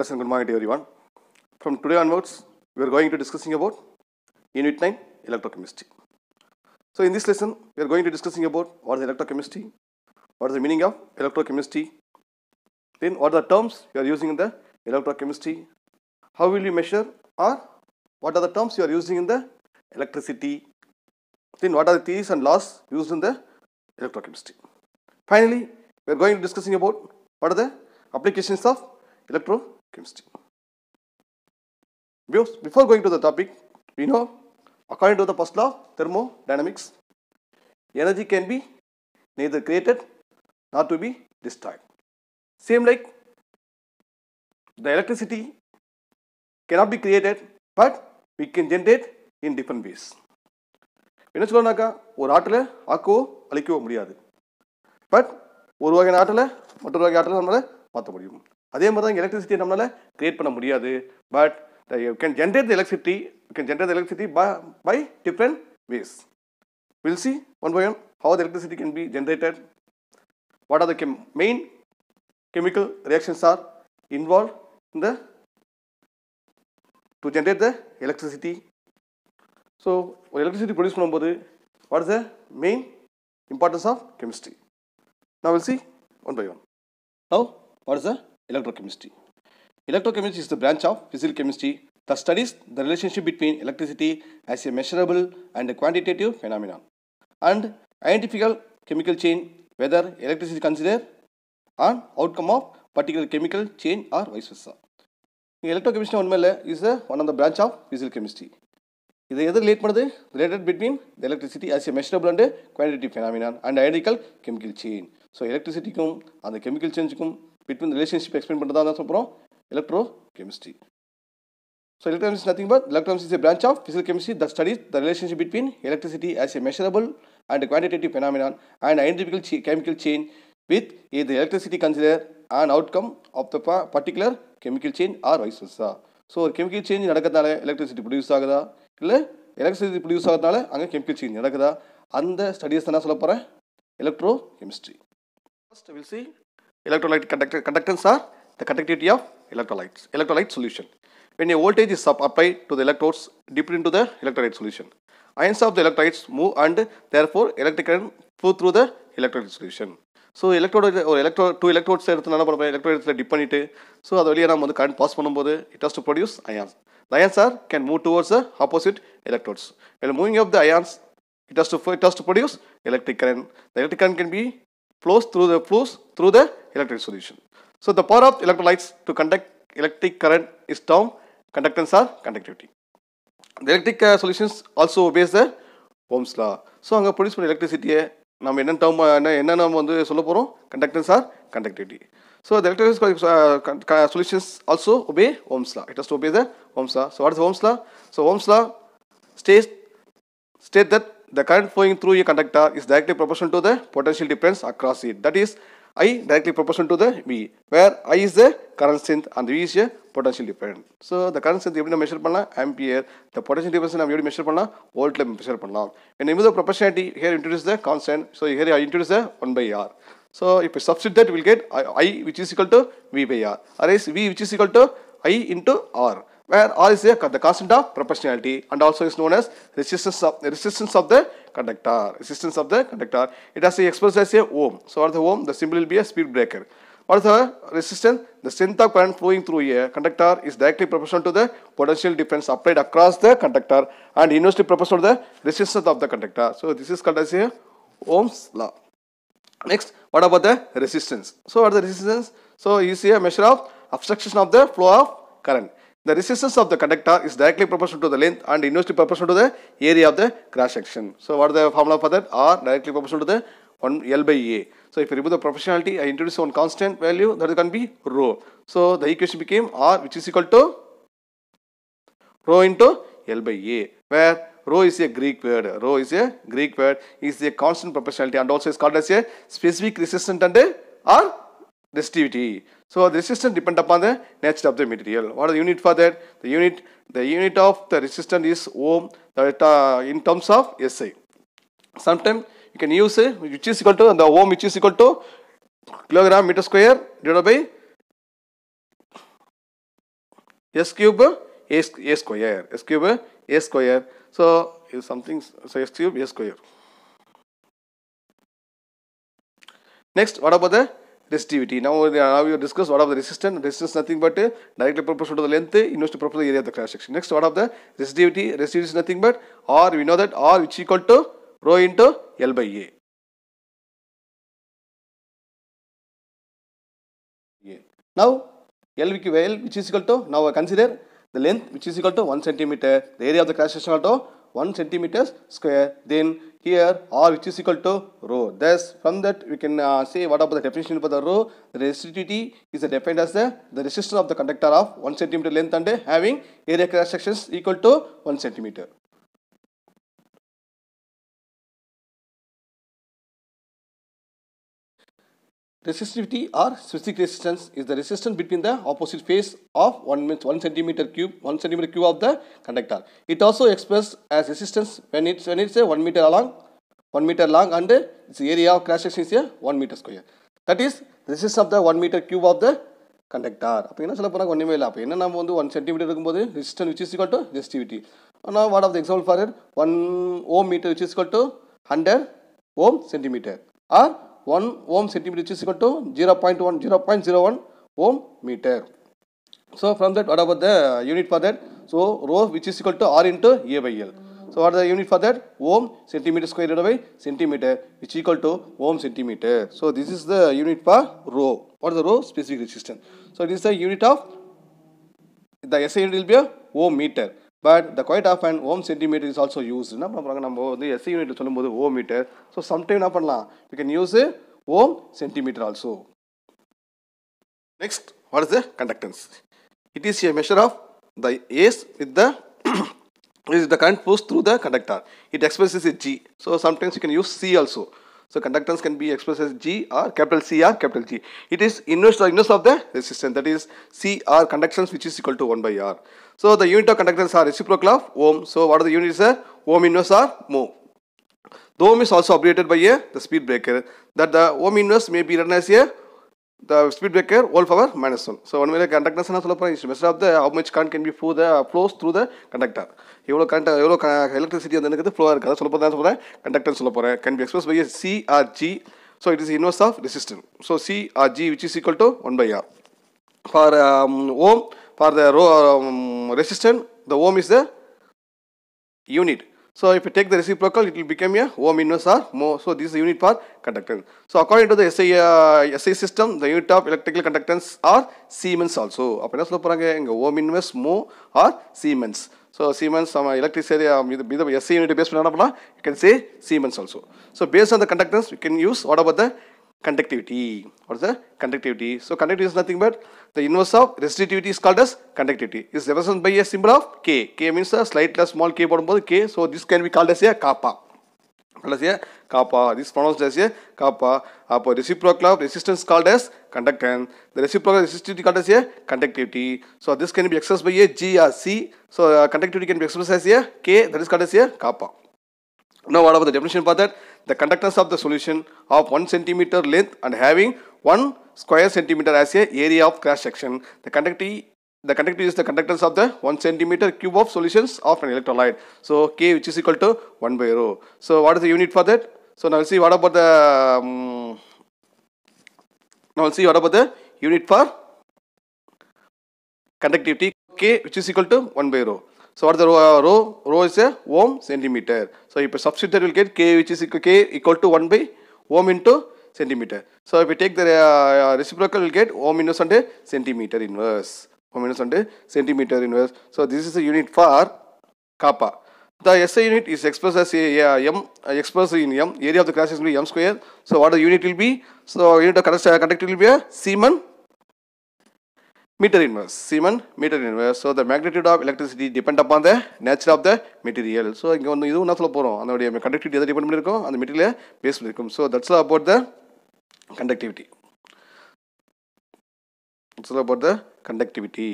Pleasant good morning to everyone. From today onwards, we are going to discussing about Unit 9 Electrochemistry. So in this lesson, we are going to discussing about what is electrochemistry, what is the meaning of electrochemistry, then what are the terms you are using in the electrochemistry, how will you measure or what are the terms you are using in the electricity, then what are the theories and laws used in the electrochemistry. Finally, we are going to discussing about what are the applications of electro chemistry. Before going to the topic, we know according to the first law thermodynamics, energy can be neither created nor to be destroyed. Same like the electricity cannot be created but we can generate in different ways. என்ன சொல்லணும்னாக்கா ஒரு ஆற்றில் ஆக்கவோ அழிக்கவோ முடியாது but ஒரு வகையான ஆற்றில் மற்றொரு வகை ஆற்றில் நம்மளால் மாற்ற முடியும் அதே மாதிரி தான் எலக்ட்ரிசிட்டி நம்மளால் கிரியேட் பண்ண முடியாது but you can generate electricity can generate electricity by by different ways will C one by one how electricity can be generated what are the chem main chemical reactions are involve இந்த to generate the electricity so ஒரு electricity produce பண்ணும்போது what is the main importance of chemistry நான் will C one by one how what is the electrochemistry. Electrochemistry is the branch of physical chemistry that studies the relationship between electricity as a measurable and a quantitative phenomenon and identifical chemical change whether electricity is considered an outcome of particular chemical change or vice versa. Electrochemistry, ஒன்றுமே இல்லை is the one of the branch of physical chemistry இதை எது relate பண்ணுது related between the electricity as a measurable and quantity phenomenon and ஐடிக்கல் chemical chain so எலக்ட்ரிசிட்டிக்கும் அந்த chemical சேஞ்சுக்கும் between relationship explain பண்ணுறதா தான் சொல்கிறோம் electrochemistry So electrons is nothing but electrons is a branch of physical chemistry that studies the relationship between electricity as a measurable and quantitative phenomenon and identical ch chemical chain with either electricity considered an outcome of the particular chemical chain or vice versa. So ஒரு chemical change நடக்கிறதுனால electricity produce ஆகுதா இல்லை electricity produce ஆகிறதுனால அங்கே chemical change நடக்குதா அந்த studies தான் சொல்ல போகிறேன் electrochemistry first will see electrolyte conductor conductance are the conductivity of electrolytes, electrolyte solution. When a voltage is applied to the electrodes dipped into the electrolyte solution, ions of the electrolytes move and therefore electric current flow through the electrolyte solution. So எலக்ட்ரோட ஒரு எலக்ட்ரோ two electrodes எடுத்து என்ன பண்ணுவோம் எலக்ட்ரோட்ஸில் tip பண்ணிவிட்டு so அது வழியாக நம்ம வந்து கரண்ட் பாஸ் பண்ணும்போது it has to produce ions the ions are can move towards the opposite electrodes well moving of the ions it has to it has to produce electric current the electric current can be flows through the flows through the electric solution. So the power of electrolytes to conduct electric current is termed conductance or conductivity. The electric uh, solutions also obeys the Ohm's law. So அங்கே produce பண்ண எலக்ட்ரிசிட்டியை நம்ம என்ன term என்ன என்ன நம்ம வந்து சொல்ல போகிறோம் conductance or conductivity so the electric solutions also obey Ohm's law it has obey the Ohm's so what is Ohm's so Ohm's law states state that the current flowing through a conductor is directly proportion to the potential difference across it that is I directly proportional to the V, where I is the current strength and V is a potential difference. So, the current strength எப்படி நான் measure பண்ணலாம்? Ampere. The potential difference நாம் எப்படி measure பண்ணலாம்? Voltல measure பண்ணலாம். When I move the proportionality, here introduce the constant. So, here I introduce the 1 by R. So, if I substitute that, we will get I, which is equal to V by R. Whereas, V which is equal to I into R. where R is the constant of proportionality and also is known as resistance of, resistance of the conductor. Resistance of the conductor. It has a expressed as a ohm. So what is the ohm? The symbol will be a speed breaker. What is the resistance? The strength of current flowing through a conductor is directly proportional to the potential difference applied across the conductor and inversely proportional to the resistance of the conductor. So this is called as a Ohm's law. Next, what about the resistance? So what is the resistance? So you see a measure of obstruction of the flow of current. The resistance of the conductor is directly proportional to the length and inversely proportional to the area of the cross section. So what is the formula for that? R directly proportional to the 1 L by A. So if you remove the proportionality, I introduce one constant value that can be rho. So the equation became R which is equal to rho into L by A where rho is a Greek word. Rho is a Greek word is a constant proportionality and also is called as a specific resistance and a, or resistivity. So the resistance depend upon the nature of the material. What are the unit for that? The unit, the unit of the resistance is ohm that, uh, in terms of SI. Sometimes you can use uh, which is equal to the ohm which is equal to kilogram meter square divided by S cube A, A square. S cube A square. So is something so S cube A square. Next, what about the resistivity. Now, now we have discussed what of the resistance. Resistance nothing but uh, directly proportional to the length, inversely proportional to the area of the cross section. Next, what of the resistivity? Resistivity is nothing but R. We know that R which is equal to rho into L by A. Now, L which, L which is equal to, now consider the length which is equal to one centimeter, the area of the cross section equal to one centimeters square, then here R which is equal to rho. Thus, from that we can uh, say what about the definition for the rho. The resistivity is defined as the, the resistance of the conductor of 1 centimeter length and having area cross sections equal to 1 centimeter. Resistivity or specific resistance is the resistance between the opposite face of 1, 1 centimeter cube 1 centimeter cube of the conductor. It also expressed as resistance when it's when it's a 1 meter long 1 meter long and its area of cross section is a 1 meter square. That is resistance of the 1 meter cube of the conductor. அப்போ என்ன சொல்ல போறாங்க ஒன்றுமே இல்லை அப்போ என்ன நம்ம வந்து ஒன் சென்டிமீட்டர் இருக்கும்போது resistance which is equal to resistivity ஆனால் what of the example for one ohm metre which is equal to hundred ohm centimetre or 1 ohm centimeter which is equal to 0 0.1 0 0.01 ohm meter. So from that what about the unit for that? So rho which is equal to R into A by L. So what are the unit for that? Ohm centimeter square divided by centimeter which is equal to ohm centimeter. So this is the unit for rho. What is the rho? Specific resistance. So it is the unit of the SI unit will be a ohm meter. But the quite of and ohm centimetre is also use என்ன பண்ணுறாங்க நம்ம வந்து SC யூனிட்டில் சொல்லும்போது ஓம் metre so sometime என்ன பண்ணலாம் you can use ohm centimetre also next what is the conductance it is a measure of the ease with the is the current pushed through the conductor. It expresses a G. So sometimes you can use C also. So conductance can be expressed as G or capital C or capital G. It is inverse inverse of the resistance that is C R conductance which is equal to 1 by R. So the unit of conductance are reciprocal of ohm. So what are the units there? Ohm inverse or mho. The ohm is also operated by a the speed breaker that the ohm inverse may be written as a the speed breaker ohm power minus 1. So one way conductance என்ன சொல்ல போகிறேன் measure of the how much current can be flow the flows through the conductor எவ்வளோ current எவ்வளோ electricity வந்து எனக்கு ஃப்ளோவாக இருக்குது அதை சொல்ல போகிறேன் சொல்கிறேன் கண்டக்டன்ஸ் சொல்ல போகிறேன் can be express by C so it is inverse of resistance so CRG or G which is equal to one by R for ohm for the rho resistant the ohm is the unit So if you take the reciprocal, it will become a ohm inverse or more. So this is the unit for conductance. So according to the SI, uh, SI system, the unit of electrical conductance are Siemens also. So என்ன சொல்ல போகிறாங்க இங்கே ohm inverse Siemens, or Siemens so Siemens நம்ம electricity இது இது SI unit base பண்ண என்ன பண்ணலாம் you can say Siemens also so base on the conductance you can conductivity. What is the conductivity? So conductivity is nothing but the inverse of resistivity is called as conductivity. It is represented by a symbol of K. K means a slightly small k bottom K. So this can be called as a kappa. Called as a kappa. This is pronounced as a kappa. Upper reciprocal of resistance called as conductance. The reciprocal resistivity called as a conductivity. So this can be expressed by a G or C. So uh, conductivity can be expressed as a K that is called as a kappa. Now what about the definition for that? The conductance of the solution of 1 centimeter length and having 1 square centimeter as a area of cross section. The conductivity the conductivity is the conductance of the 1 centimeter cube of solutions of an electrolyte. So K which is equal to 1 by rho. So what is the unit for that? So now we'll see what about the um, now we'll see what about the unit for conductivity K which is equal to 1 by rho. So what the rho rho rho is a ohm centimeter. So if you substitute, you will get K which is equal, K equal to 1 by ohm into centimeter. So if you take the uh, reciprocal, you will get ohm inverse and centimeter inverse. Ohm inverse and centimeter inverse. So this is the unit for kappa. The SI unit is expressed as a m expressed in m. Area of the cross is going be m square. So what the unit will be? So unit of conductor will be a Siemen meter inverse Siemen meter inverse so the magnitude of electricity depend upon the nature of the material so இங்க வந்து இதுவும் என்ன சொல்ல போகிறோம் அதனுடைய conductivity எதை depend பண்ணியிருக்கோம் அந்த மெட்டீரியலை பேஸ் பண்ணியிருக்கும் so that's about the conductivity it's about the conductivity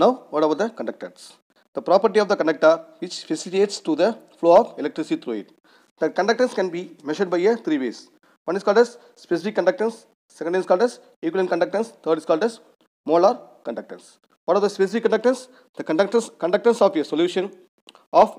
Now, what about the conductors? the property of the conductor which facilitates to the flow of electricity through it. The conductance can be measured by a three ways. One is called as specific conductance, second is called as equivalent conductance, third is called as molar conductance. What are the specific conductance? The conductance, conductance of a solution of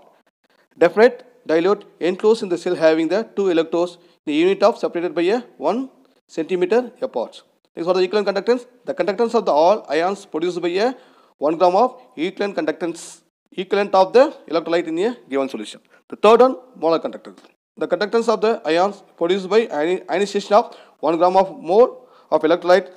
definite dilute enclosed in the cell having the two electrodes in unit of separated by a 1 centimeter apart. Next, what are the equivalent conductance? The conductance of the all ions produced by a 1 gram of equivalent conductance equivalent of the electrolyte in a given solution. The third one, molar conductance. The conductance of the ions produced by ionization of 1 gram of more of electrolyte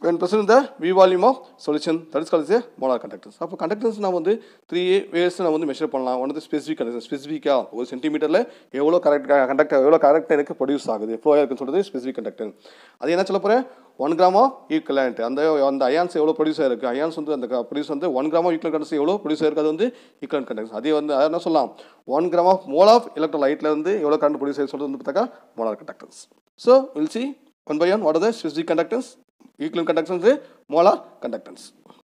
when present in the V volume of solution that is called as a molar conductance. So, conductance is வந்து 3A ways to measure. One of the specific conductance specific, ஸ்பெசிஃபிக்காக ஒரு சென்டிமீட்டரில் எவ்வளோ correct conductor எவ்வளோ கரெக்டாக இருக்குது produce ஆகுது ஃப்ளோயாக இருக்குன்னு சொல்கிறது ஸ்பெசிஃபிக் கண்டக்டர் அது என்ன சொல்ல போகிறேன் ஒன் கிராம் ஈக்குவலண்ட் அந்த அந்த அயான்ஸ் எவ்வளோ ப்ரொடியூஸ் ஆயிருக்கு அயான்ஸ் வந்து அந்த ப்ரொடியூஸ் வந்து ஒன் கிராம் ஈக்குவல் கண்டக்ஸ் எவ்வளோ ப்ரொடியூஸ் ஆயிருக்கு அது வந்து ஈக்குவல் கண்டக்ஸ் அதே வந்து அதை என்ன சொல்லலாம் one gram of mole of எலக்ட்ரோலைட்டில் இருந்து எவ்வளோ கரண்ட் ப்ரொடியூஸ் ஆகி சொல்கிறது வந்து பார்த்தா molar conductance so will C one by one what are the specific conductance equivalent conductance molar conductance